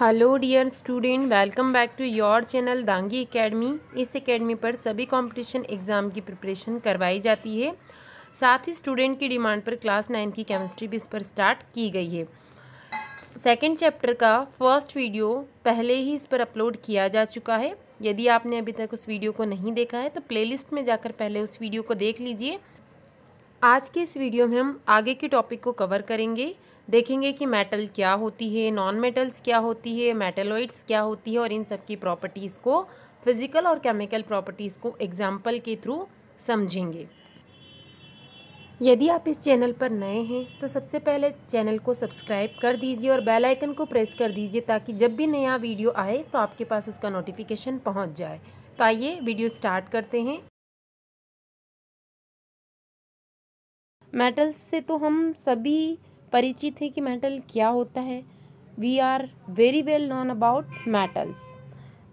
hello dear student welcome back to your channel Dangi academy इस academy पर सभी competition exam की प्रिपरेशन करवाई जाती है साथ ही स्टूडेंट की डिमांड पर क्लास नाइन की केमिस्ट्री भी इस पर स्टार्ट की गई है सेकंड चैप्टर का फर्स्ट वीडियो पहले ही इस पर अपलोड किया जा चुका है यदि आपने अभी तक उस वीडियो को नहीं देखा है तो प्लेलिस्ट में जाकर पहले उस वीडियो को देख लीजिए आज के इस वीडियो में हम आगे के टॉपिक को कवर करेंगे देखेंगे कि मेटल क्या होती है नॉन मेटल्स क्या होती है मेटेलॉइड्स क्या होती है और इन सब की प्रॉपर्टीज़ को फिज़िकल और केमिकल प्रॉपर्टीज़ को एग्जाम्पल के थ्रू समझेंगे यदि आप इस चैनल पर नए हैं तो सबसे पहले चैनल को सब्सक्राइब कर दीजिए और बेल आइकन को प्रेस कर दीजिए ताकि जब भी नया वीडियो आए तो आपके पास उसका नोटिफिकेशन पहुंच जाए तो आइए वीडियो स्टार्ट करते हैं मेटल्स से तो हम सभी परिचित है कि मेटल क्या होता है we are very well known about metals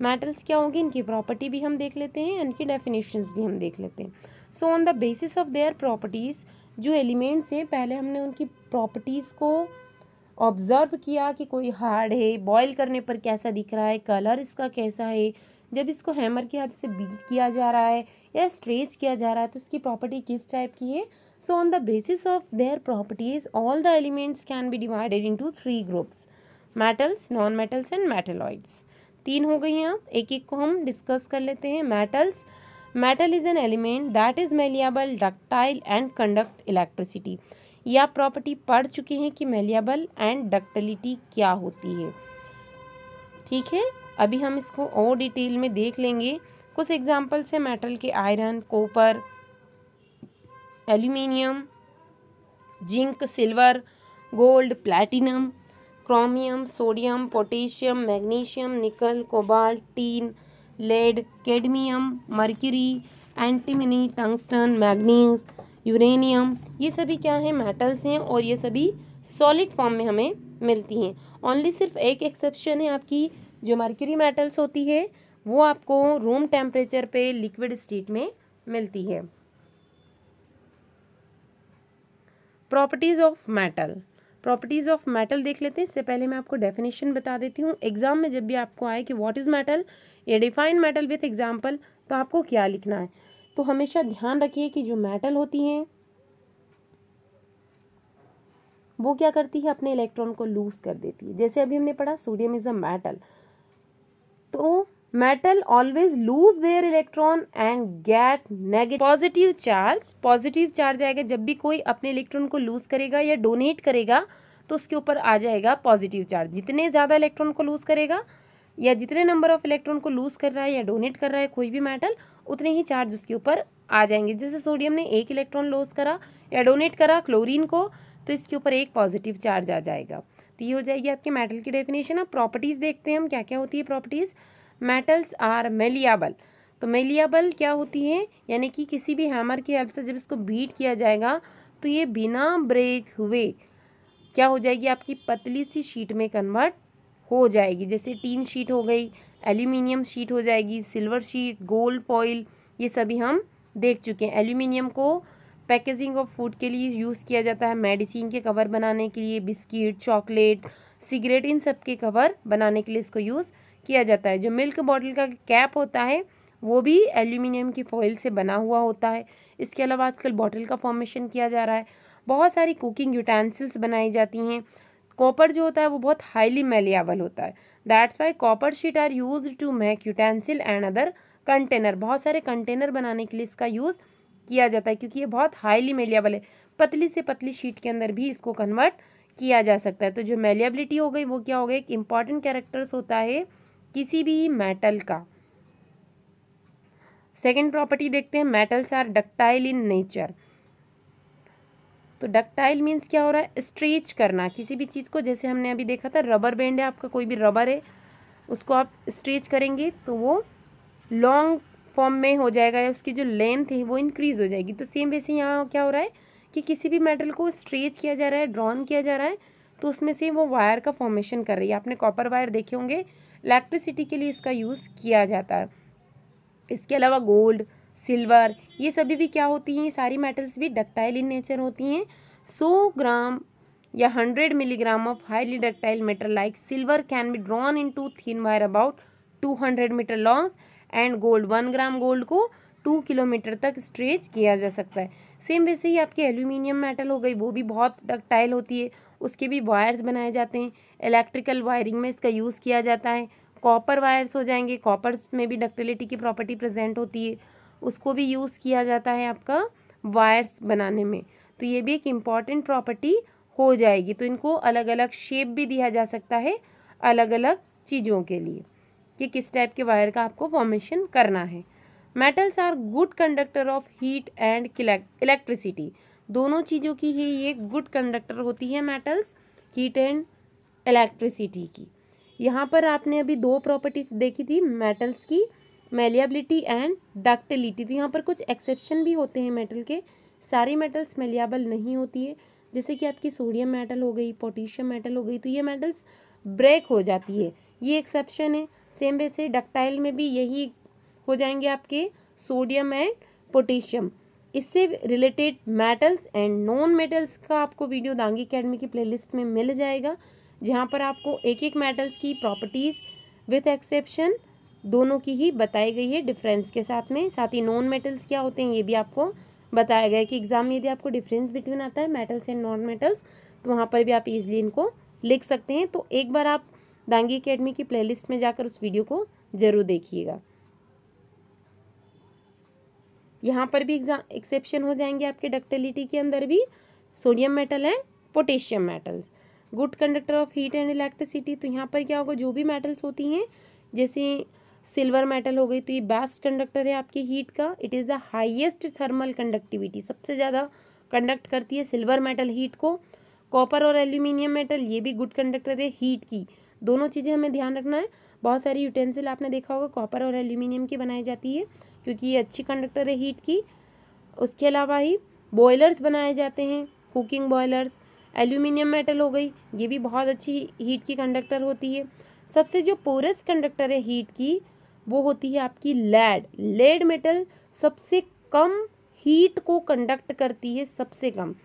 metals क्या होंगे इनकी प्रॉपर्टी भी हम देख लेते हैं इनकी डेफिनेशंस भी हम देख लेते हैं so on the basis of their properties जो एलिमेंट्स हैं पहले हमने उनकी प्रॉपर्टीज़ को ऑब्ज़र्व किया कि कोई हार्ड है बॉयल करने पर कैसा दिख रहा है कलर इसका कैसा है जब इसको हैमर के हाथ से बीट किया जा रहा है या स्ट्रेच किया जा रहा है तो इसकी प्रॉपर्टी किस टाइप की है So on the basis of their properties, all the elements can be divided into three groups metals non metals and metalloids तीन हो गई हैं आप एक एक को हम डिस्कस कर लेते हैं metals metal is an element that is malleable ductile and conduct electricity ये आप प्रॉपर्टी पढ़ चुके हैं कि मेलियाबल एंड डक्टलिटी क्या होती है ठीक है अभी हम इसको और डिटेल में देख लेंगे कुछ एग्जाम्पल से मेटल के iron copper aluminium zinc silver gold platinum chromium sodium potassium magnesium nickel cobalt tin lead cadmium mercury antimony tungsten manganese uranium ये सभी क्या है मेटल्स हैं और ये सभी सॉलिड फॉर्म में हमें मिलती हैं ओनली सिर्फ एक एक्सेप्शन है आपकी जो मर्क्यूरी मेटल्स होती है वो आपको रूम टेम्परेचर पे लिक्विड स्टेट में मिलती है properties of metal properties of metal देख लेते हैं इससे पहले मैं आपको डेफिनेशन बता देती हूँ एग्जाम में जब भी आपको आए कि व्हाट इज़ मेटल या डिफाइन मेटल विथ एग्जाम्पल तो आपको क्या लिखना है तो हमेशा ध्यान रखिए कि जो मेटल होती हैं वो क्या करती है अपने इलेक्ट्रॉन को लूज कर देती है जैसे अभी हमने पढ़ा सोडियम इज़ अ मेटल तो metal always lose their electron and get negative positive charge positive charge आएगा जब भी कोई अपने इलेक्ट्रॉन को लूज करेगा या डोनेट करेगा तो उसके ऊपर आ जाएगा पॉजिटिव चार्ज जितने ज़्यादा इलेक्ट्रॉन को लूज करेगा या जितने नंबर ऑफ इलेक्ट्रॉन को लूज कर रहा है या डोनेट कर रहा है कोई भी मेटल उतने ही चार्ज उसके ऊपर आ जाएंगे जैसे सोडियम ने एक इलेक्ट्रॉन लूज करा या डोनेट करा क्लोरीन को तो इसके ऊपर एक पॉजिटिव चार्ज आ जाएगा तो ये हो जाएगी आपके मेटल की डेफिनेशन अब प्रॉपर्टीज़ देखते हैं हम क्या क्या होती है प्रॉपर्टीज़ मेटल्स आर मेलियाबल तो मेलियाबल क्या होती है यानी कि किसी भी हैमर की हेल्प से जब इसको बीट किया जाएगा तो ये बिना ब्रेक हुए क्या हो जाएगी आपकी पतली सी शीट में कन्वर्ट हो जाएगी जैसे टीन शीट हो गई एल्यूमिनियम शीट हो जाएगी सिल्वर शीट गोल्ड फॉइल ये सभी हम देख चुके हैं एल्यूमिनियम को पैकेजिंग ऑफ फूड के लिए यूज़ किया जाता है मेडिसिन के कवर बनाने के लिए बिस्किट चॉकलेट सिगरेट इन सब के कवर बनाने के लिए इसको यूज़ किया जाता है जो मिल्क बॉटल का कैप होता है वो भी एल्यूमिनियम की फॉइल से बना हुआ होता है इसके अलावा आजकल बॉटल का फॉर्मेशन किया जा रहा है बहुत सारी कुकिंग यूटेंसिल्स बनाई जाती हैं कॉपर जो होता है वो बहुत हाईली मेलियाबल होता है that's why copper sheet are use to make utensil and other container बहुत सारे कंटेनर बनाने के लिए इसका यूज़ किया जाता है क्योंकि ये बहुत हाईली मेलियाबल है पतली से पतली शीट के अंदर भी इसको कन्वर्ट किया जा सकता है तो जो मेलियाबिलिटी हो गई वो क्या हो गया एक इम्पॉर्टेंट कैरेक्टर्स होता है किसी भी मेटल का सेकेंड प्रॉपर्टी देखते हैं metals are ductile in nature तो डक्टाइल मीन्स क्या हो रहा है स्ट्रेच करना किसी भी चीज़ को जैसे हमने अभी देखा था रबर बैंड है आपका कोई भी रबर है उसको आप स्ट्रेच करेंगे तो वो लॉन्ग फॉर्म में हो जाएगा या उसकी जो लेंथ है वो इंक्रीज़ हो जाएगी तो सेम वैसे यहाँ क्या हो रहा है कि किसी भी मेटल को स्ट्रेच किया जा रहा है ड्रॉन किया जा रहा है तो उसमें से वो वायर का फॉर्मेशन कर रही है आपने कॉपर वायर देखे होंगे इलेक्ट्रिसिटी के लिए इसका यूज़ किया जाता है इसके अलावा गोल्ड सिल्वर ये सभी भी क्या होती हैं सारी मेटल्स भी डक्टाइल इन नेचर होती हैं सौ ग्राम या hundred milligram of highly ductile metal like silver can be drawn into thin wire about two hundred metre longs and gold one gram gold को टू किलोमीटर तक stretch किया जा सकता है सेम वैसे ही आपकी एल्यूमिनियम मेटल हो गई वो भी बहुत डक्टाइल होती है उसके भी वायर्स बनाए जाते हैं इलेक्ट्रिकल वायरिंग में इसका यूज़ किया जाता है कॉपर वायर्स हो जाएंगे कॉपर्स में भी डक्टिलिटी की प्रॉपर्टी प्रेजेंट होती है उसको भी यूज़ किया जाता है आपका वायर्स बनाने में तो ये भी एक इम्पॉर्टेंट प्रॉपर्टी हो जाएगी तो इनको अलग अलग शेप भी दिया जा सकता है अलग अलग चीज़ों के लिए कि किस टाइप के वायर का आपको फॉर्मेशन करना है metals are good conductor of heat and electricity दोनों चीज़ों की ही ये गुड कंडक्टर होती है मेटल्स हीट एंड इलेक्ट्रिसिटी की यहाँ पर आपने अभी दो प्रॉपर्टीज देखी थी मेटल्स की मेलियाबिलिटी एंड डक्टिलिटी तो यहाँ पर कुछ एक्सेप्शन भी होते हैं मेटल के सारी मेटल्स मेलियाबल नहीं होती है जैसे कि आपकी सोडियम मेटल हो गई पोटेशियम मेटल हो गई तो ये मेटल्स ब्रेक हो जाती है ये एक्सेप्शन है सेम वैसे डक्टाइल में भी यही हो जाएंगे आपके सोडियम एंड पोटेशियम इससे related metals and non metals का आपको वीडियो दांगी अकेडमी की प्लेलिस्ट में मिल जाएगा जहाँ पर आपको एक एक मेटल्स की प्रॉपर्टीज़ विथ एक्सेप्शन दोनों की ही बताई गई है डिफरेंस के साथ में साथ ही नॉन मेटल्स क्या होते हैं ये भी आपको बताया गया है कि एग्ज़ाम में यदि आपको डिफरेंस बिटवीन आता है मेटल्स एंड नॉन मेटल्स तो वहाँ पर भी आप इजली इनको लिख सकते हैं तो एक बार आप दांगी अकेडमी की प्लेलिस्ट में जाकर उस वीडियो को ज़रूर देखिएगा यहाँ पर भी एग्जाम एक्सेप्शन हो जाएंगे आपके डक्टिलिटी के अंदर भी sodium metal and potassium metals good conductor of heat and electricity तो यहाँ पर क्या होगा जो भी मेटल्स होती हैं जैसे सिल्वर मेटल हो गई तो ये बेस्ट कंडक्टर है आपके हीट का it is the highest thermal conductivity सबसे ज़्यादा कंडक्ट करती है सिल्वर मेटल हीट को कॉपर और एल्यूमिनियम मेटल ये भी गुड कंडक्टर है हीट की दोनों चीज़ें हमें ध्यान रखना है बहुत सारी यूटेंसिल आपने देखा होगा कॉपर और एल्यूमिनियम की बनाई जाती है क्योंकि ये अच्छी कंडक्टर है हीट की उसके अलावा ही बॉयलर्स बनाए जाते हैं कुकिंग बॉयलर्स एल्यूमिनियम मेटल हो गई ये भी बहुत अच्छी हीट की कंडक्टर होती है सबसे जो पोरस कंडक्टर है हीट की वो होती है आपकी लेड लेड मेटल सबसे कम हीट को कंडक्ट करती है सबसे कम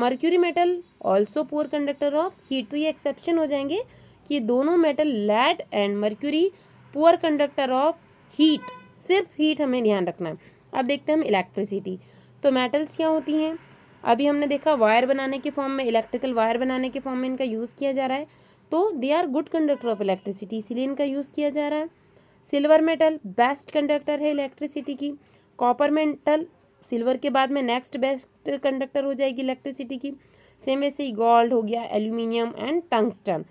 mercury metal also poor conductor of heat तो ये एक्सेप्शन हो जाएंगे कि दोनों metal lead and mercury poor conductor of heat सिर्फ हीट हमें ध्यान रखना है अब देखते हैं हम इलेक्ट्रिसिटी तो मेटल्स क्या होती हैं अभी हमने देखा वायर बनाने के फॉर्म में इलेक्ट्रिकल वायर बनाने के फॉर्म में इनका यूज़ किया जा रहा है तो they are good conductor of electricity इसीलिए इनका यूज़ किया जा रहा है सिल्वर मेटल बेस्ट कंडक्टर है इलेक्ट्रिसिटी की कॉपर मेटल सिल्वर के बाद में नेक्स्ट बेस्ट कंडक्टर हो जाएगी इलेक्ट्रिसिटी की सेम वैसे ही गोल्ड हो गया एल्यूमिनियम एंड टंगस्टन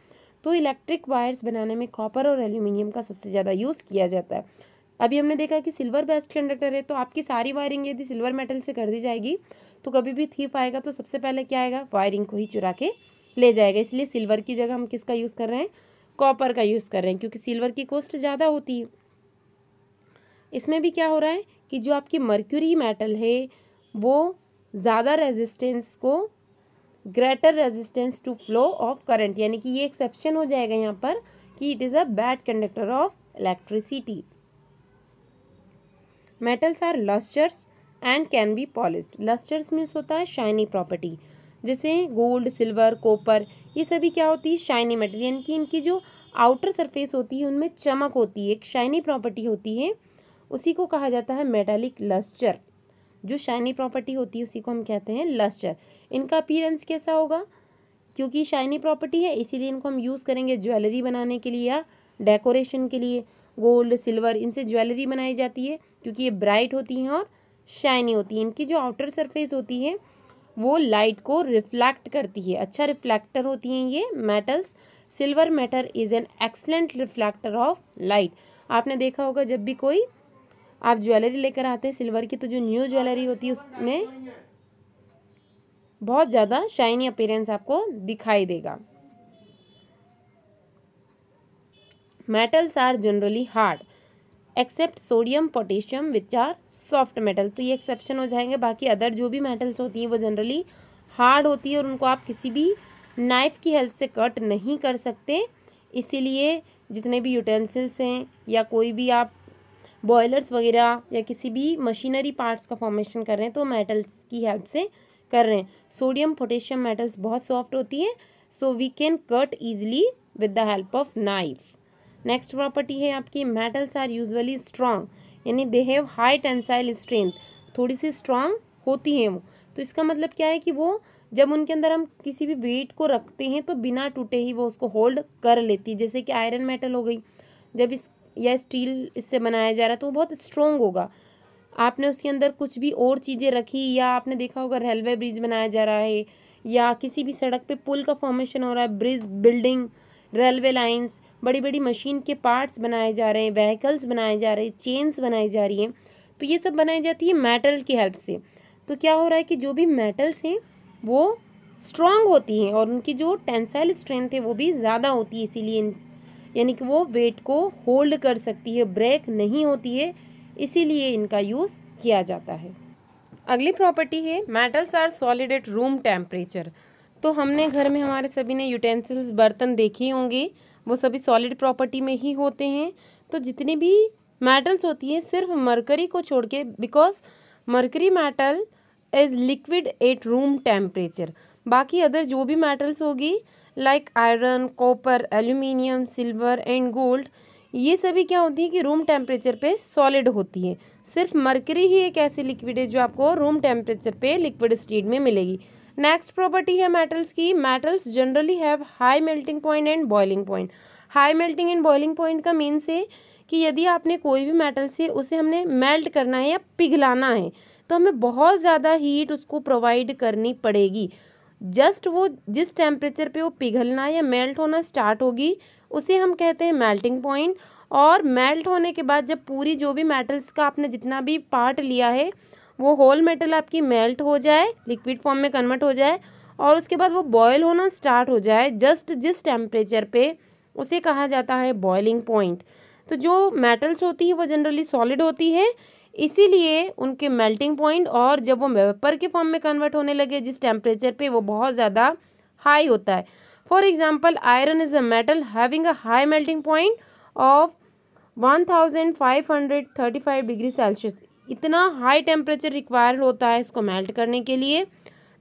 तो इलेक्ट्रिक वायर्स बनाने में कॉपर और एल्यूमिनियम का सबसे ज़्यादा यूज़ किया जाता है अभी हमने देखा कि सिल्वर बेस्ट कंडक्टर है तो आपकी सारी वायरिंग यदि सिल्वर मेटल से कर दी जाएगी तो कभी भी थीप आएगा तो सबसे पहले क्या आएगा वायरिंग को ही चुरा के ले जाएगा इसलिए सिल्वर की जगह हम किसका यूज़ कर रहे हैं कॉपर का यूज़ कर रहे हैं क्योंकि सिल्वर की कॉस्ट ज़्यादा होती है इसमें भी क्या हो रहा है कि जो आपकी मर्क्यूरी मेटल है वो ज़्यादा रेजिस्टेंस को greater resistance to flow of current यानी कि ये एक्सेप्शन हो जाएगा यहाँ पर कि it is a bad conductor of electricity metals are lustres and can be polished lustres means होता है शाइनी प्रॉपर्टी जैसे गोल्ड सिल्वर कॉपर ये सभी क्या होती है शाइनी मेटल यानी कि इनकी जो आउटर सरफेस होती है उनमें चमक होती है एक शाइनी प्रॉपर्टी होती है उसी को कहा जाता है मेटालिक लस्चर जो शाइनी प्रॉपर्टी होती है उसी को हम कहते हैं लस्चर इनका अपीरेंस कैसा होगा क्योंकि शाइनी प्रॉपर्टी है इसीलिए इनको हम यूज़ करेंगे ज्वेलरी बनाने के लिए या डेकोरेशन के लिए गोल्ड सिल्वर इनसे ज्वेलरी बनाई जाती है क्योंकि ये ब्राइट होती हैं और शाइनी होती है इनकी जो आउटर सरफेस होती है वो लाइट को रिफ्लेक्ट करती है अच्छा रिफ्लेक्टर होती हैं ये metals silver metal is an excellent reflector of light आपने देखा होगा जब भी कोई आप ज्वेलरी लेकर आते हैं सिल्वर की तो जो न्यू ज्वेलरी होती है उसमें बहुत ज़्यादा शाइनी अपेयरेंस आपको दिखाई देगा metals are generally hard except sodium potassium which are soft metal तो ये एक्सेप्शन हो जाएंगे बाकी अदर जो भी मेटल्स होती हैं वो जनरली हार्ड होती है और उनको आप किसी भी नाइफ़ की हेल्प से कट नहीं कर सकते इसीलिए जितने भी यूटेंसिल्स हैं या कोई भी आप बॉयलर्स वगैरह या किसी भी मशीनरी पार्ट्स का फॉर्मेशन कर रहे हैं तो मेटल्स की हेल्प से कर रहे हैं सोडियम पोटेशियम मेटल्स बहुत सॉफ्ट होती है so we can cut easily with the help of knife next property है आपकी मेटल्स आर यूजली स्ट्रांग यानी they have high tensile strength थोड़ी सी स्ट्रांग होती हैं वो तो इसका मतलब क्या है कि वो जब उनके अंदर हम किसी भी वेट को रखते हैं तो बिना टूटे ही वो उसको होल्ड कर लेती है जैसे कि आयरन मेटल हो गई जब इस या स्टील इससे बनाया जा रहा है तो वो बहुत स्ट्रोंग होगा आपने उसके अंदर कुछ भी और चीज़ें रखी या आपने देखा होगा रेलवे ब्रिज बनाया जा रहा है या किसी भी सड़क पे पुल का फॉर्मेशन हो रहा है ब्रिज बिल्डिंग रेलवे लाइंस बड़ी बड़ी मशीन के पार्ट्स बनाए जा रहे हैं व्हीकल्स बनाए जा रहे हैं चेन्स बनाई जा रही हैं तो ये सब बनाई जाती है मेटल की हेल्प से तो क्या हो रहा है कि जो भी मेटल्स हैं वो स्ट्रांग होती हैं और उनकी जो टेंसाइल स्ट्रेंथ है वो भी ज़्यादा होती है इसीलिए यानी कि वो वेट को होल्ड कर सकती है ब्रेक नहीं होती है इसीलिए इनका यूज़ किया जाता है अगली प्रॉपर्टी है metals are solid at room temperature तो हमने घर में हमारे सभी ने यूटेंसिल्स बर्तन देखे होंगे वो सभी सॉलिड प्रॉपर्टी में ही होते हैं तो जितनी भी मेटल्स होती हैं सिर्फ मरकरी को छोड़ के because mercury metal is liquid at room temperature बाकी अदर जो भी मेटल्स होगी like iron copper aluminium silver and gold ये सभी क्या होती है कि रूम टेम्परेचर पे सॉलिड होती है सिर्फ मरकरी ही एक ऐसी लिक्विड है जो आपको रूम टेम्परेचर पे लिक्विड स्टेट में मिलेगी नेक्स्ट प्रॉपर्टी है मेटल्स की metals generally have high melting point and boiling point high melting and boiling point का मीन्स है कि यदि आपने कोई भी मेटल से उसे हमने मेल्ट करना है या पिघलाना है तो हमें बहुत ज़्यादा हीट उसको प्रोवाइड करनी पड़ेगी जस्ट वो जिस टेम्परेचर पे वो पिघलना या मेल्ट होना स्टार्ट होगी उसे हम कहते हैं मेल्टिंग पॉइंट और मेल्ट होने के बाद जब पूरी जो भी मेटल्स का आपने जितना भी पार्ट लिया है वो होल मेटल आपकी मेल्ट हो जाए लिक्विड फॉर्म में कन्वर्ट हो जाए और उसके बाद वो बॉयल होना स्टार्ट हो जाए जस्ट जिस टेम्परेचर पे उसे कहा जाता है बॉयलिंग पॉइंट तो जो मेटल्स होती है वो जनरली सॉलिड होती है इसीलिए उनके मेल्टिंग पॉइंट और जब वो वेपर के फॉर्म में कन्वर्ट होने लगे जिस टेम्परेचर पे वो बहुत ज़्यादा हाई होता है for example iron is a metal having a high melting point of one thousand five hundred thirty five degree Celsius इतना हाई टेम्परेचर रिक्वायर होता है इसको मेल्ट करने के लिए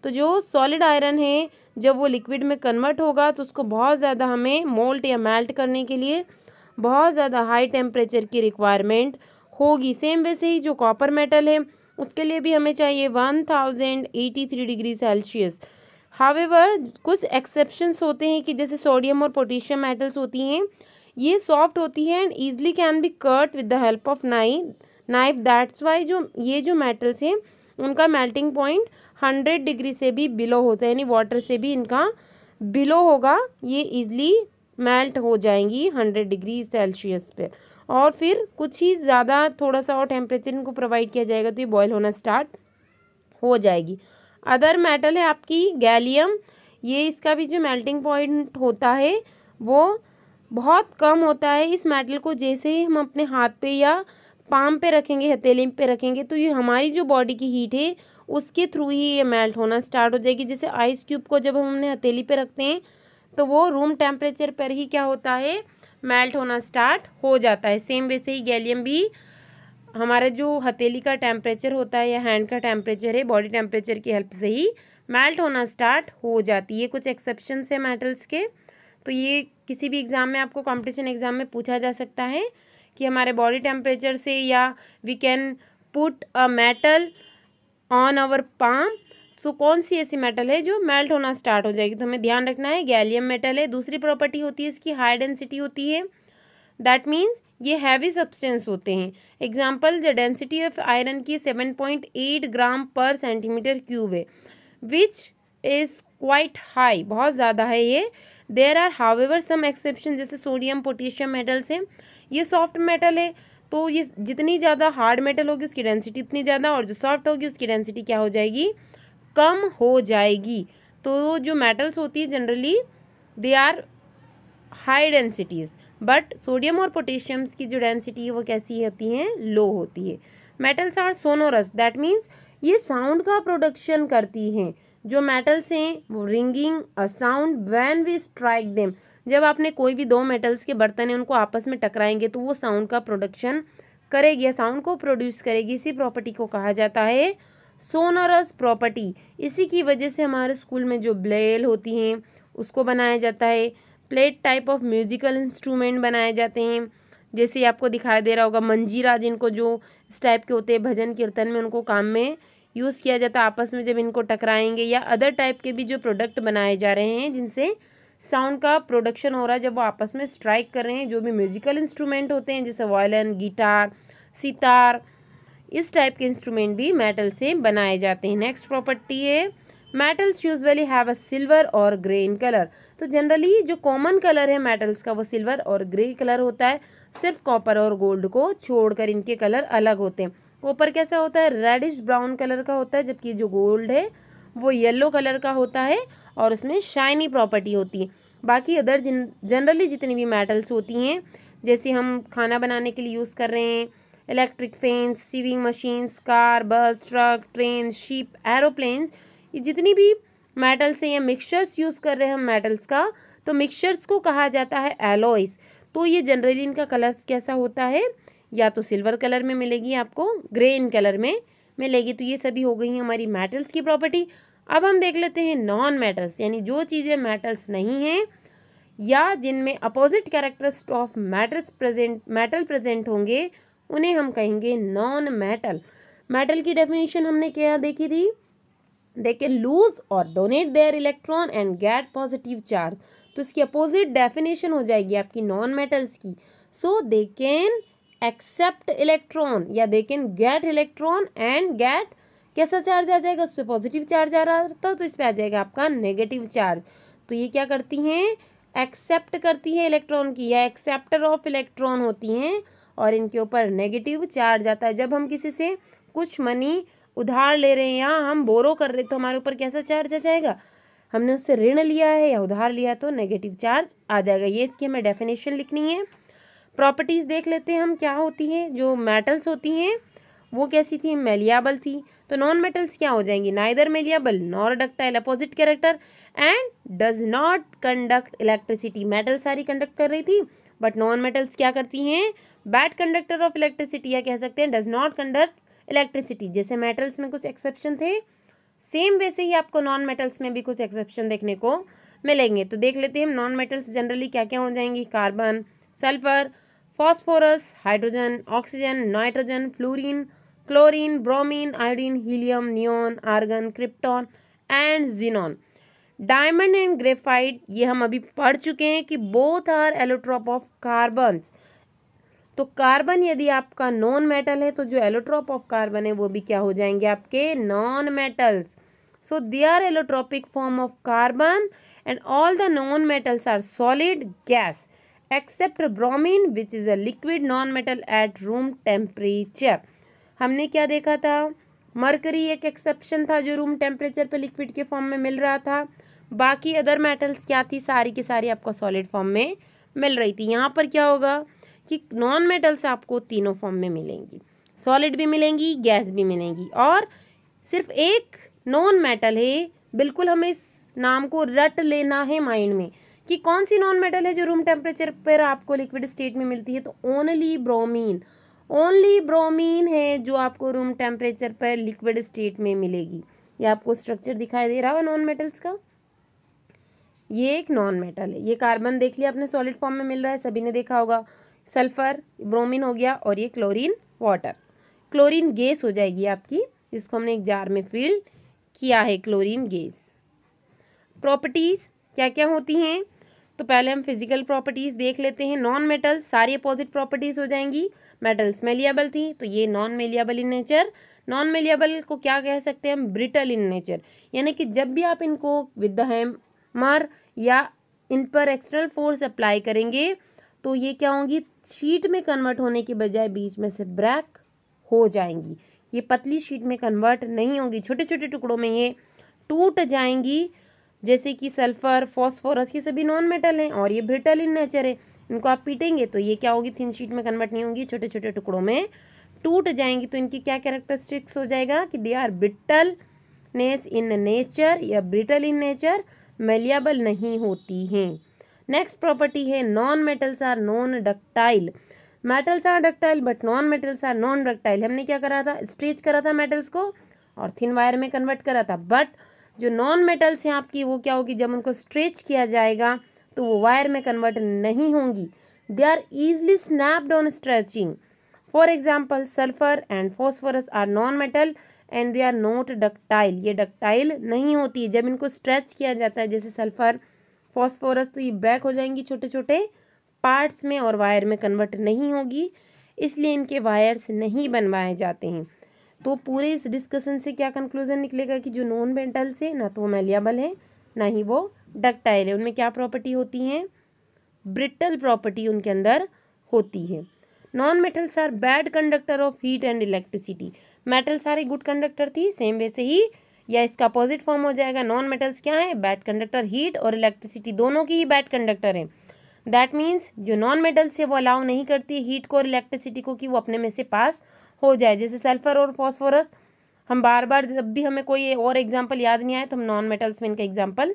तो जो सॉलिड आयरन है जब वो लिक्विड में कन्वर्ट होगा तो उसको बहुत ज़्यादा हमें मोल्ट या मेल्ट करने के लिए बहुत ज़्यादा हाई टेम्परेचर की रिक्वायरमेंट होगी सेम वैसे ही जो कॉपर मेटल है उसके लिए भी हमें चाहिए one thousand eighty three degree Celsius however कुछ एक्सेप्शंस होते हैं कि जैसे सोडियम और पोटेशियम मेटल्स होती हैं ये सॉफ्ट होती हैं and easily can be cut with the help of नाई नाइफ दैट्स वाई जो ये जो मेटल्स हैं उनका मेल्टिंग पॉइंट हंड्रेड डिग्री से भी बिलो होता है यानी वाटर से भी इनका बिलो होगा ये इजली मेल्ट हो जाएंगी हंड्रेड डिग्री सेल्सियस पर और फिर कुछ ही ज़्यादा थोड़ा सा और टेम्परेचर इनको प्रोवाइड किया जाएगा तो ये बॉयल होना स्टार्ट हो जाएगी अदर मेटल है आपकी गैलियम ये इसका भी जो मेल्टिंग पॉइंट होता है वो बहुत कम होता है इस मेटल को जैसे ही हम अपने हाथ पे या पाम पे रखेंगे हथेली पे रखेंगे तो ये हमारी जो बॉडी की हीट है उसके थ्रू ही ये मेल्ट होना स्टार्ट हो जाएगी जैसे आइस क्यूब को जब हम हमने हथेली पे रखते हैं तो वो रूम टेम्परेचर पर ही क्या होता है मेल्ट होना स्टार्ट हो जाता है सेम वैसे ही गैलियम भी हमारा जो हथेली का टेम्परेचर होता है या हैंड का टेम्परेचर है बॉडी टेम्परेचर की हेल्प से ही मेल्ट होना स्टार्ट हो जाती है कुछ एक्सेप्शन है मेटल्स के तो ये किसी भी एग्ज़ाम में आपको कंपटीशन एग्ज़ाम में पूछा जा सकता है कि हमारे बॉडी टेम्परेचर से या we can put a metal on our palm so कौन सी ऐसी मेटल है जो मेल्ट होना स्टार्ट हो जाएगी तो हमें ध्यान रखना है गैलियम मेटल है दूसरी प्रॉपर्टी होती है इसकी हाई डेंसिटी होती है दैट मीन्स ये हैवी सब्सटेंस होते हैं एग्जाम्पल जो डेंसिटी ऑफ आयरन की seven point eight gram per centimetre cube है विच इज़ क्वाइट हाई बहुत ज़्यादा है ये there are however some exception जैसे सोडियम पोटेशियम मेटल्स हैं ये सॉफ्ट मेटल है तो ये जितनी ज़्यादा हार्ड मेटल होगी उसकी डेंसिटी उतनी ज़्यादा और जो सॉफ्ट होगी उसकी डेंसिटी क्या हो जाएगी कम हो जाएगी तो जो मेटल्स होती है generally they are high densities but sodium और पोटेशियम्स की जो डेंसिटी है वो कैसी होती हैं लो होती है metals are sonorous that means ये साउंड का प्रोडक्शन करती हैं जो मेटल्स हैं वो ringing a sound when we strike them जब आपने कोई भी दो मेटल्स के बर्तन हैं उनको आपस में टकराएंगे तो वो साउंड का प्रोडक्शन करेगी या साउंड को प्रोड्यूस करेगी इसी प्रॉपर्टी को कहा जाता है सोनरस प्रॉपर्टी इसी की वजह से हमारे स्कूल में जो ब्लेल होती हैं उसको बनाया जाता है plate type of musical instrument बनाए जाते हैं जैसे आपको दिखाई दे रहा होगा मंजीरा जिनको जो इस टाइप के होते हैं भजन कीर्तन में उनको काम में यूज़ किया जाता है आपस में जब इनको टकराएंगे या अदर टाइप के भी जो प्रोडक्ट बनाए जा रहे हैं जिनसे साउंड का प्रोडक्शन हो रहा है जब वो आपस में स्ट्राइक कर रहे हैं जो भी म्यूजिकल इंस्ट्रूमेंट होते हैं जैसे वायलिन गिटार सितार इस टाइप के इंस्ट्रूमेंट भी मेटल से बनाए जाते हैं नेक्स्ट प्रॉपर्टी है metals usually have a silver और ग्रे इन कलर तो जनरली जो कॉमन कलर है मेटल्स का वो सिल्वर और ग्रे कलर होता है सिर्फ कॉपर और गोल्ड को छोड़कर इनके कलर अलग होते हैं कॉपर कैसा होता है रेडिश ब्राउन कलर का होता है जबकि जो गोल्ड है वो येलो कलर का होता है और उसमें शाइनी प्रॉपर्टी होती है बाकी अदर जनरली जितनी भी मेटल्स होती हैं जैसे हम खाना बनाने के लिए यूज़ कर रहे हैं electric fans sewing machines car bus truck train ship aeroplanes ये जितनी भी मेटल्स हैं या मिक्सचर्स यूज़ कर रहे हैं हम मेटल्स का तो मिक्सचर्स को कहा जाता है एलोइस तो ये जनरली इनका कलर्स कैसा होता है या तो सिल्वर कलर में मिलेगी आपको ग्रे इन कलर में मिलेगी तो ये सभी हो गई हैं हमारी मेटल्स की प्रॉपर्टी अब हम देख लेते हैं नॉन मेटल्स यानी जो चीज़ें मेटल्स नहीं हैं या जिनमें opposite characters of metals present metal present होंगे उन्हें हम कहेंगे नॉन मेटल मेटल की डेफिनेशन हमने क्या देखी थी दे लूज और donate their electron and get positive charge तो इसकी अपोजिट डेफिनेशन हो जाएगी आपकी नॉन मेटल्स की so they can accept electron या they can get electron and get कैसा चार्ज आ जाएगा उस पर पॉजिटिव चार्ज आ रहा था तो इस पर आ जाएगा आपका नेगेटिव चार्ज तो ये क्या करती हैं एक्सेप्ट करती है इलेक्ट्रॉन की या एक्सेप्टर ऑफ इलेक्ट्रॉन होती हैं और इनके ऊपर नेगेटिव चार्ज आता है जब हम किसी से कुछ मनी उधार ले रहे हैं या हम बोरो कर रहे तो हमारे ऊपर कैसा चार्ज आ जाएगा हमने उससे ऋण लिया है या उधार लिया तो नेगेटिव चार्ज आ जाएगा ये इसकी हमें डेफिनेशन लिखनी है प्रॉपर्टीज़ देख लेते हैं हम क्या होती हैं जो मेटल्स होती हैं वो कैसी थी मेलियाबल थी तो नॉन मेटल्स क्या हो जाएंगी neither malleable nor ductile opposite character and does not conduct electricity metal सारी कंडक्ट कर रही थी बट नॉन मेटल्स क्या करती हैं बैड कंडक्टर ऑफ इलेक्ट्रिसिटी या कह सकते हैं डज नॉट कंडक्ट इलेक्ट्रिसिटी जैसे मेटल्स में कुछ एक्सेप्शन थे सेम वैसे ही आपको नॉन मेटल्स में भी कुछ एक्सेप्शन देखने को मिलेंगे तो देख लेते हैं हम नॉन मेटल्स जनरली क्या क्या हो जाएंगी carbon sulphur phosphorus hydrogen oxygen nitrogen fluorine chlorine bromine iodine helium neon argon krypton and xenon diamond and graphite ये हम अभी पढ़ चुके हैं कि both are allotrope of carbon तो कार्बन यदि आपका नॉन मेटल है तो जो एलोट्रॉप ऑफ कार्बन है वो भी क्या हो जाएंगे आपके non metals so they are allotropic form of carbon and all the non metals are solid gas except bromine which is a liquid non metal at room temperature हमने क्या देखा था मरकरी एक एक्सेप्शन था जो रूम टेम्परेचर पर liquid के form में मिल रहा था बाकी अदर मेटल्स क्या थी सारी की सारी आपको सॉलिड फॉर्म में मिल रही थी यहाँ पर क्या होगा कि नॉन मेटल्स आपको तीनों फॉर्म में मिलेंगी सॉलिड भी मिलेंगी गैस भी मिलेंगी और सिर्फ एक नॉन मेटल है बिल्कुल हमें इस नाम को रट लेना है माइंड में कि कौन सी नॉन मेटल है जो रूम टेम्परेचर पर आपको लिक्विड स्टेट में मिलती है तो ओनली ब्रोमीन ओनली ब्रोमीन है जो आपको रूम टेम्परेचर पर लिक्विड स्टेट में मिलेगी ये आपको स्ट्रक्चर दिखाई दे रहा है नॉन मेटल्स का ये एक नॉन मेटल है ये कार्बन देख लिया आपने सॉलिड फॉर्म में मिल रहा है सभी ने देखा होगा सल्फर ब्रोमीन हो गया और ये क्लोरीन वाटर क्लोरीन गैस हो जाएगी आपकी जिसको हमने एक जार में फिल किया है क्लोरीन गैस प्रॉपर्टीज़ क्या क्या होती हैं तो पहले हम फिजिकल प्रॉपर्टीज़ देख लेते हैं नॉन मेटल्स सारी अपोजिट प्रॉपर्टीज़ हो जाएंगी मेटल्स मेलियाबल थी तो ये non malleable in nature non malleable को क्या कह सकते हैं हम ब्रिटल इन नेचर यानी कि जब भी आप इनको विद द हैमर या इन पर एक्सटर्नल फोर्स अप्लाई करेंगे तो ये क्या होंगी शीट में कन्वर्ट होने के बजाय बीच में से ब्रैक हो जाएंगी ये पतली शीट में कन्वर्ट नहीं होंगी छोटे छोटे टुकड़ों में ये टूट जाएंगी जैसे कि सल्फर फॉस्फोरस ये सभी नॉन मेटल हैं और ये ब्रिटल इन नेचर है इनको आप पीटेंगे तो ये क्या होगी थिन शीट में कन्वर्ट नहीं होंगी छोटे छोटे टुकड़ों में टूट जाएंगी तो इनकी क्या कैरेक्टरिस्टिक्स हो जाएगा कि they are brittleness in nature या ब्रिटल इन नेचर मेलियाबल नहीं होती हैं नेक्स्ट प्रॉपर्टी है non metals are non ductile metals are ductile but non metals are non ductile हमने क्या करा था स्ट्रेच करा था मेटल्स को और थिन वायर में कन्वर्ट करा था बट जो नॉन मेटल्स हैं आपकी वो क्या होगी जब उनको स्ट्रेच किया जाएगा तो वो वायर में कन्वर्ट नहीं होंगी they are easily snapped on stretching for example sulphur and phosphorus are non metal and they are not ductile ये डक्टाइल नहीं होती है जब इनको स्ट्रेच किया जाता है जैसे सल्फर फॉस्फोरस तो ये ब्रैक हो जाएंगी छोटे छोटे पार्ट्स में और वायर में कन्वर्ट नहीं होगी इसलिए इनके वायर्स नहीं बनवाए जाते हैं तो पूरे इस डिस्कशन से क्या कंक्लूजन निकलेगा कि जो नॉन मेटल्स है ना तो मेलियाबल है ना ही वो डकटाइल है उनमें क्या प्रॉपर्टी होती है ब्रिटल प्रॉपर्टी उनके अंदर होती है non metals are bad conductor of heat and electricity metals are a good conductor थी सेम वैसे ही या इसका अपोजिट फॉर्म हो जाएगा नॉन मेटल्स क्या है बैड कंडक्टर हीट और इलेक्ट्रिसिटी दोनों की ही बैड कंडक्टर है दैट मीन्स जो नॉन मेटल्स है वो अलाउ नहीं करती हीट को और इलेक्ट्रिसिटी को कि वो अपने में से पास हो जाए जैसे सल्फर और फॉस्फोरस हम बार बार जब भी हमें कोई और एग्जाम्पल याद नहीं आए तो हम नॉन मेटल्स में इनका एग्जाम्पल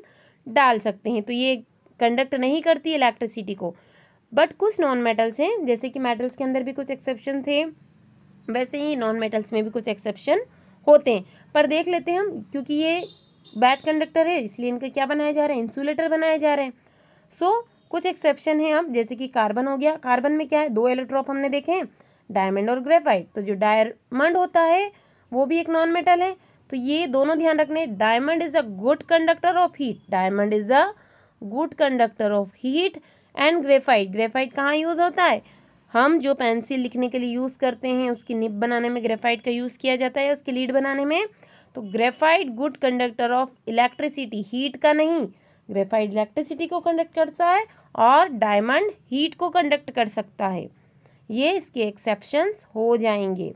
डाल सकते हैं तो ये कंडक्ट नहीं करती इलेक्ट्रिसिटी को बट कुछ नॉन मेटल्स हैं जैसे कि मेटल्स के अंदर भी कुछ एक्सेप्शन थे वैसे ही नॉन मेटल्स में भी कुछ एक्सेप्शन होते हैं पर देख लेते हैं हम क्योंकि ये बैड कंडक्टर है इसलिए इनके क्या बनाया जा रहा है इंसुलेटर बनाए जा रहे हैं सो so, कुछ एक्सेप्शन हैं अब जैसे कि कार्बन हो गया कार्बन में क्या है दो इलेक्ट्रॉप हमने देखे हैं डायमंड और ग्रेफाइट तो जो डायमंड होता है वो भी एक नॉन मेटल है तो ये दोनों ध्यान रखने diamond is a good conductor of heat diamond is a good conductor of heat and graphite graphite कहाँ यूज़ होता है हम जो पेंसिल लिखने के लिए यूज़ करते हैं उसकी निब बनाने में ग्रेफाइट का यूज़ किया जाता है उसकी लीड बनाने में तो graphite good conductor of electricity heat का नहीं ग्रेफाइट इलेक्ट्रिसिटी को कंडक्ट करता है और डायमंड हीट को कंडक्ट कर सकता है ये इसके एक्सेप्शंस हो जाएंगे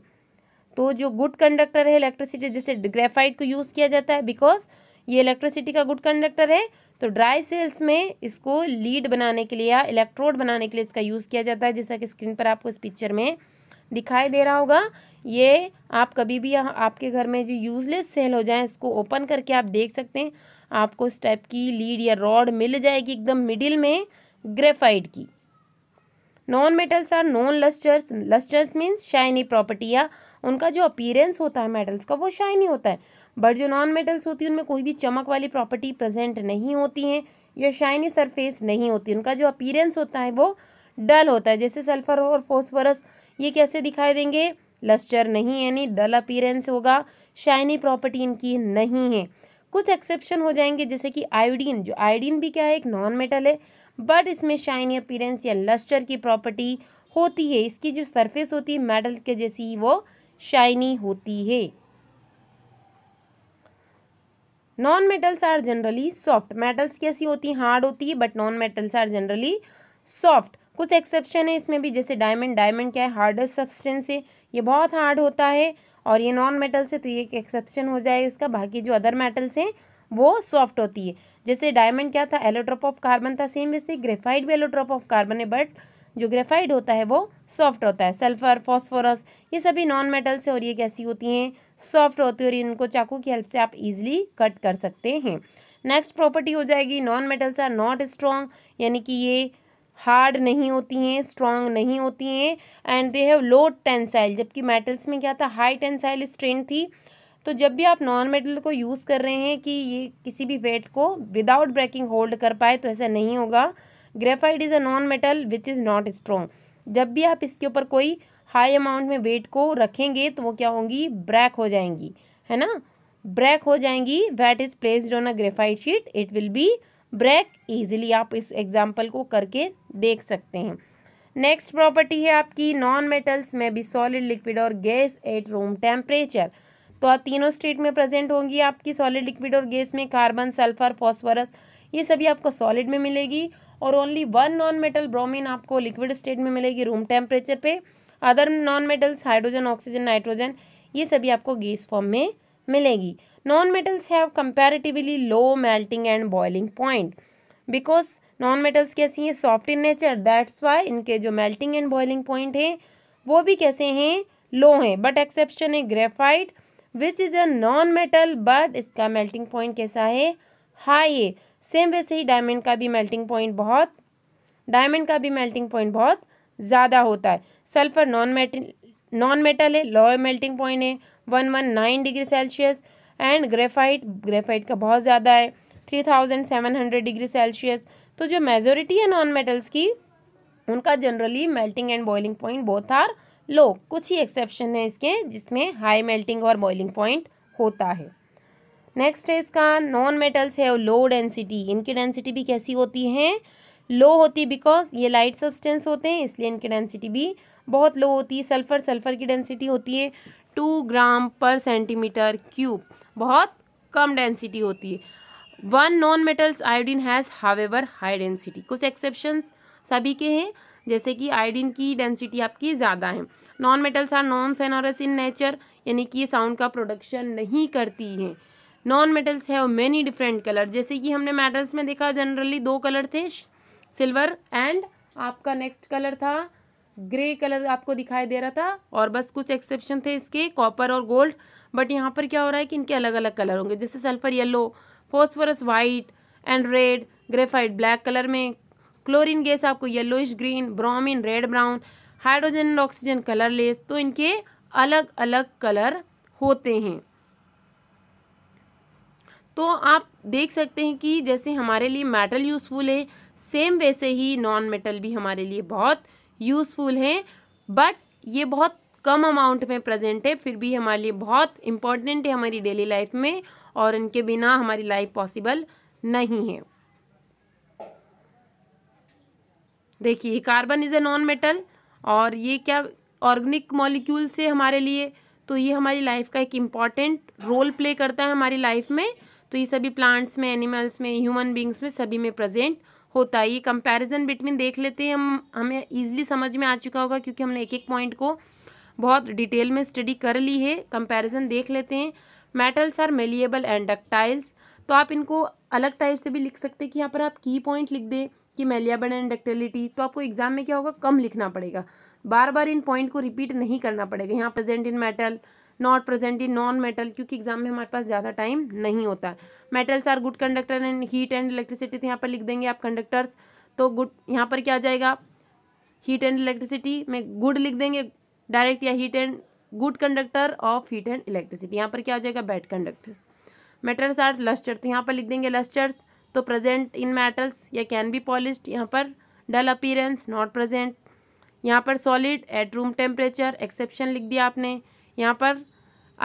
तो जो गुड कंडक्टर है इलेक्ट्रिसिटी जैसे ग्रेफाइट को यूज़ किया जाता है बिकॉज ये इलेक्ट्रिसिटी का गुड कंडक्टर है तो ड्राई सेल्स में इसको लीड बनाने के लिए या इलेक्ट्रोड बनाने के लिए इसका यूज़ किया जाता है जैसा कि स्क्रीन पर आपको इस पिक्चर में दिखाई दे रहा होगा ये आप कभी भी आपके घर में जो यूज़लेस सेल हो जाए इसको ओपन करके आप देख सकते हैं आपको इस टाइप की लीड या रॉड मिल जाएगी एकदम मिडिल में ग्रेफाइड की non metals are non lusters lusters means shiny property या उनका जो अपीयरेंस होता है मेटल्स का वो शाइनी होता है बट जो नॉन मेटल्स होती है उनमें कोई भी चमक वाली प्रॉपर्टी प्रेजेंट नहीं होती है या शाइनी सरफेस नहीं होती उनका जो अपीरेंस होता है वो डल होता है जैसे सल्फर और फॉस्फोरस ये कैसे दिखाई देंगे लस्टर नहीं यानी डल अपीरेंस होगा शाइनी प्रॉपर्टी इनकी नहीं है कुछ एक्सेप्शन हो जाएंगे जैसे कि आयोडीन जो आयोडीन भी क्या है एक नॉन मेटल है बट इसमें शाइनी अपीरेंस या लस्टर की प्रॉपर्टी होती है इसकी जो सरफेस होती है मेडल के जैसी वो शाइनी होती है non metals are generally soft metals कैसी होती है हार्ड होती है but non metals are generally soft कुछ एक्सेप्शन है इसमें भी जैसे डायमंड डायमंड क्या है हार्डेस्ट सब्सटेंस है ये बहुत हार्ड होता है और ये नॉन मेटल्स है तो ये एक एक्सेप्शन हो जाएगा इसका बाकी जो अदर मेटल्स हैं वो सॉफ्ट होती है जैसे डायमंड क्या था एलोड्रॉप ऑफ कार्बन था सेम वैसे ग्रेफाइड भी एलोट्रोप ऑफ कार्बन है बट जो ग्रेफाइड होता है वो सॉफ्ट होता है सल्फर फॉस्फोरस ये सभी नॉन मेटल्स है और ये कैसी होती हैं सॉफ्ट होती है और इनको चाकू की हेल्प से आप इजिली कट कर सकते हैं नेक्स्ट प्रॉपर्टी हो जाएगी non metals are not strong यानी कि ये हार्ड नहीं होती हैं स्ट्रॉन्ग नहीं होती हैं and they have low tensile जबकि मेटल्स में क्या था हाई टेंसाइल स्ट्रेंथ थी तो जब भी आप नॉन मेटल को यूज़ कर रहे हैं कि ये किसी भी वेट को विदाउट ब्रेकिंग होल्ड कर पाए तो ऐसा नहीं होगा graphite is a non metal which is not strong जब भी आप इसके ऊपर कोई हाई अमाउंट में वेट को रखेंगे तो वो क्या होंगी ब्रैक हो जाएंगी है ना ब्रैक हो जाएंगी weight is placed on a graphite sheet it will be break easily आप इस एग्जाम्पल को करके देख सकते हैं नेक्स्ट प्रॉपर्टी है आपकी नॉन मेटल्स में भी सॉलिड लिक्विड और गैस एट रूम टेम्परेचर तो आप तीनों स्टेट में प्रेजेंट होंगी आपकी सॉलिड लिक्विड और गैस में कार्बन सल्फर फॉस्फोरस ये सभी आपको सॉलिड में मिलेगी और only one non metal bromine आपको लिक्विड स्टेट में मिलेगी रूम टेम्परेचर पे other non metals hydrogen oxygen nitrogen ये सभी आपको गैस फॉर्म में मिलेगी non metals have comparatively low melting and boiling point because non metals कैसी हैं soft in nature that's why इनके जो मेल्टिंग एंड बॉइलिंग पॉइंट हैं वो भी कैसे हैं लो हैं बट एक्सेप्शन है graphite which is a non metal but इसका मेल्टिंग पॉइंट कैसा है हाई है सेम वैसे ही डायमंड का भी मेल्टिंग पॉइंट बहुत डायमंड का भी मेल्टिंग पॉइंट बहुत ज़्यादा होता है sulphur non metal non metal है लो मेल्टिंग पॉइंट है one one nine degree Celsius and graphite graphite का बहुत ज़्यादा है three thousand seven hundred degree Celsius तो जो मेजोरिटी है नॉन मेटल्स की उनका generally melting and boiling point बहुत आर लो कुछ ही एक्सेप्शन है इसके जिसमें हाई मेल्टिंग और बॉइलिंग पॉइंट होता है नेक्स्ट है इसका नॉन मेटल्स है लो डेंसिटी इनकी डेंसिटी भी कैसी होती है लो होती बिकॉज ये लाइट सब्सटेंस होते हैं इसलिए इनकी डेंसिटी भी बहुत लो होती है सल्फर सल्फर की डेंसिटी होती है to gram per centimetre cube बहुत कम डेंसिटी होती है one non metals iodine has however high density कुछ एक्सेप्शन सभी के हैं जैसे कि आयोडीन की डेंसिटी आपकी ज़्यादा है non metals are non sonorous in nature यानी कि ये साउंड का प्रोडक्शन नहीं करती हैं नॉन मेटल्स है मेनी डिफरेंट कलर जैसे कि हमने मेटल्स में देखा जनरली दो कलर थे सिल्वर एंड आपका नेक्स्ट कलर था ग्रे कलर आपको दिखाई दे रहा था और बस कुछ एक्सेप्शन थे इसके कॉपर और गोल्ड बट यहाँ पर क्या हो रहा है कि इनके अलग अलग कलर होंगे जैसे sulphur yellow phosphorus white and red graphite black colour में क्लोरीन गैस आपको yellowish green bromine red brown hydrogen and oxygen colourless तो इनके अलग अलग कलर होते हैं तो आप देख सकते हैं कि जैसे हमारे लिए मेटल यूज़फुल है सेम वैसे ही नॉन मेटल भी हमारे लिए बहुत यूज़फुल है बट ये बहुत कम अमाउंट में प्रेजेंट है फिर भी हमारे लिए बहुत इंपॉर्टेंट है हमारी डेली लाइफ में और इनके बिना हमारी लाइफ पॉसिबल नहीं है देखिए carbon is a non metal और ये क्या ऑर्गेनिक मॉलिक्यूल से हमारे लिए तो ये हमारी लाइफ का एक इम्पॉर्टेंट रोल प्ले करता है हमारी लाइफ में तो ये सभी प्लांट्स में एनिमल्स में ह्यूमन बींग्स में सभी में प्रेजेंट होता है ये कंपैरिजन बिटवीन देख लेते हैं हम हमें ईजिली समझ में आ चुका होगा क्योंकि हमने एक एक पॉइंट को बहुत डिटेल में स्टडी कर ली है कंपैरिजन देख लेते हैं metals are malleable and ductiles तो आप इनको अलग टाइप से भी लिख सकते हैं कि यहाँ पर आप की पॉइंट लिख दें कि मेलिया बन एंड डक्टिलिटी तो आपको एग्जाम में क्या होगा कम लिखना पड़ेगा बार बार इन पॉइंट को रिपीट नहीं करना पड़ेगा यहाँ present in metal not present in non metal क्योंकि एग्जाम में हमारे पास ज़्यादा टाइम नहीं होता है metals are good conductor and heat and electricity तो यहाँ पर लिख देंगे आप कंडक्टर्स तो गुड यहाँ पर क्या आ जाएगा हीट एंड इलेक्ट्रिसिटी में गुड लिख देंगे डायरेक्ट या heat and good conductor of heat and electricity यहाँ पर क्या आ जाएगा bad conductors metals are luster तो यहाँ पर लिख देंगे लस्टर्स तो प्रेजेंट इन मेटल्स या कैन बी पॉलिश यहाँ पर डल अपीरेंस नॉट प्रेजेंट यहाँ पर solid at room temperature exception लिख दिया आपने यहाँ पर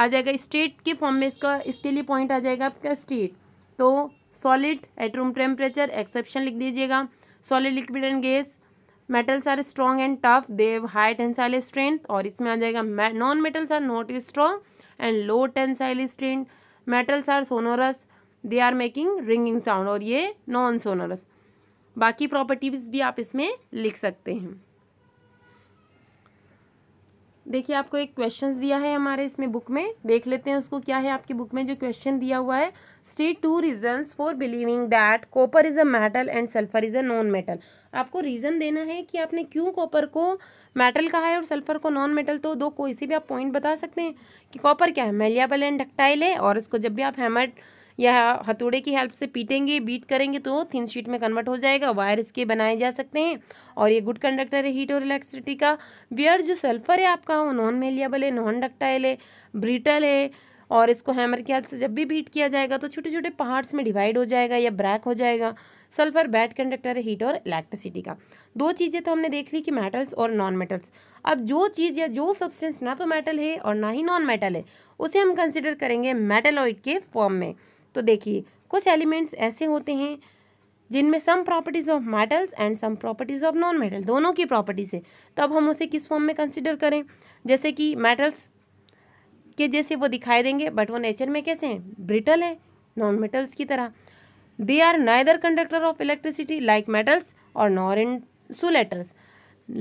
आ जाएगा स्टेट के फॉर्म में इसका इसके लिए पॉइंट आ जाएगा आपका स्टेट तो solid at room temperature exception लिख दीजिएगा solid liquid and gas metals are strong and tough they've high tensile strength और इसमें आ जाएगा non metals are not strong and low tensile strength metals are sonorous they are making ringing sound और ये non sonorous बाकी properties भी आप इसमें लिख सकते हैं देखिए आपको एक क्वेश्चन दिया है हमारे इसमें बुक में देख लेते हैं उसको क्या है आपकी बुक में जो क्वेश्चन दिया हुआ है state two reasons for believing that copper is a metal and sulphur is a non metal आपको रीज़न देना है कि आपने क्यों कॉपर को मेटल कहा है और सल्फर को नॉन मेटल तो दो कोई से भी आप पॉइंट बता सकते हैं कि कॉपर क्या है मेलियाबल एंड डक्टाइल है और इसको जब भी आप हैमर या हथौड़े की हेल्प से पीटेंगे बीट करेंगे तो थिन शीट में कन्वर्ट हो जाएगा वायर इसके बनाए जा सकते हैं और ये गुड कंडक्टर है हीट और इलेक्ट्रिसिटी का वियर जो सल्फर है आपका वो नॉन मेलियाबल है नॉन डक्टाइल है ब्रिटल है और इसको हैमर की हेल्प से जब भी बीट किया जाएगा तो छोटे छोटे पार्ट्स में डिवाइड हो जाएगा या ब्रैक हो जाएगा सल्फर बैड कंडक्टर है हीट और इलेक्ट्रिसिटी का दो चीज़ें तो हमने देख ली कि मेटल्स और नॉन मेटल्स अब जो चीज़ या जो सब्सटेंस ना तो मेटल है और ना ही नॉन मेटल है उसे हम कंसिडर करेंगे मेटेलॉइड के फॉर्म में तो देखिए कुछ एलिमेंट्स ऐसे होते हैं जिनमें some properties of metals and some properties of non metal दोनों की प्रॉपर्टीज़ है तो अब हम उसे किस फॉर्म में कंसिडर करें जैसे कि मेटल्स के जैसे वो दिखाई देंगे बट वो नेचर में कैसे हैं ब्रिटल है नॉन मेटल्स की तरह they are neither conductor of electricity like metals और nor insulators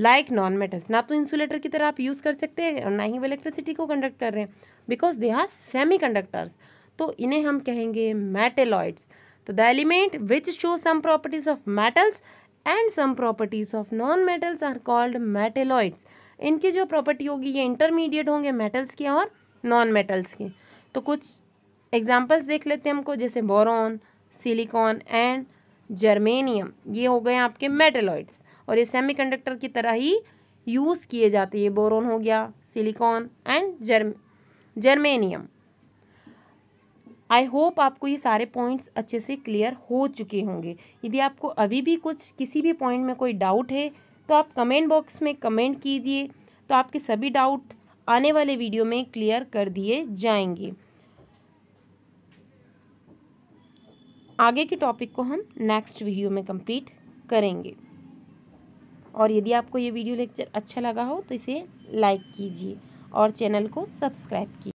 like non metals ना तो इंसुलेटर की तरह आप यूज़ कर सकते हैं और ना ही वो इलेक्ट्रिसिटी को कंडक्ट कर रहे हैं because they are semi conductors तो इन्हें हम कहेंगे मेटेलॉइड्स तो the element which show some properties of metals and some properties of non metals are called metalloids इनकी जो प्रॉपर्टी होगी ये इंटरमीडिएट होंगे मेटल्स के और नॉन मेटल्स के तो कुछ एग्जाम्पल्स देख लेते हैं हमको जैसे बोरॉन सिलिकॉन एंड जर्मेनियम ये हो गए आपके मेटेलॉइड्स और ये सेमीकंडक्टर की तरह ही यूज़ किए जाते हैं बोरोन हो गया silicon and germ germanium I hope आपको ये सारे पॉइंट्स अच्छे से क्लियर हो चुके होंगे यदि आपको अभी भी कुछ किसी भी पॉइंट में कोई डाउट है तो आप कमेंट बॉक्स में कमेंट कीजिए तो आपके सभी डाउट्स आने वाले वीडियो में क्लियर कर दिए जाएंगे आगे के टॉपिक को हम नेक्स्ट वीडियो में कंप्लीट करेंगे और यदि आपको ये वीडियो लेक्चर अच्छा लगा हो तो इसे लाइक कीजिए और चैनल को सब्सक्राइब कीजिए